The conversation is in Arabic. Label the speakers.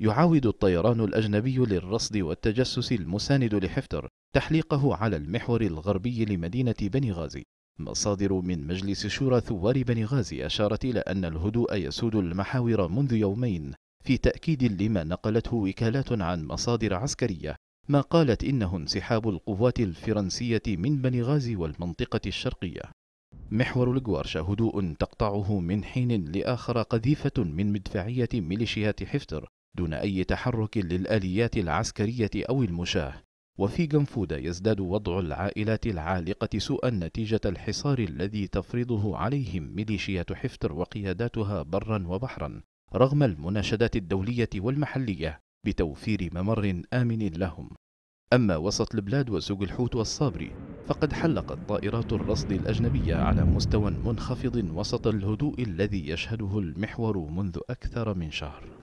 Speaker 1: يعاود الطيران الأجنبي للرصد والتجسس المساند لحفتر تحليقه على المحور الغربي لمدينة بنغازي مصادر من مجلس شورى ثوار بنغازي أشارت إلى أن الهدوء يسود المحاور منذ يومين في تأكيد لما نقلته وكالات عن مصادر عسكرية ما قالت إنه انسحاب القوات الفرنسية من بنغازي والمنطقة الشرقية محور الجوارشا هدوء تقطعه من حين لآخر قذيفة من مدفعية ميليشيات حفتر دون أي تحرك للآليات العسكرية أو المشاة وفي جنفودة يزداد وضع العائلات العالقة سوءا نتيجة الحصار الذي تفرضه عليهم ميليشيات حفتر وقياداتها برا وبحرا رغم المناشدات الدولية والمحلية بتوفير ممر آمن لهم أما وسط البلاد وسوق الحوت والصابري فقد حلقت طائرات الرصد الأجنبية على مستوى منخفض وسط الهدوء الذي يشهده المحور منذ أكثر من شهر